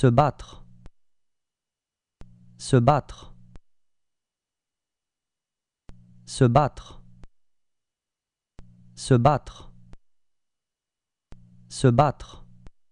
Se battre. Se battre. Se battre. Se battre. Se battre.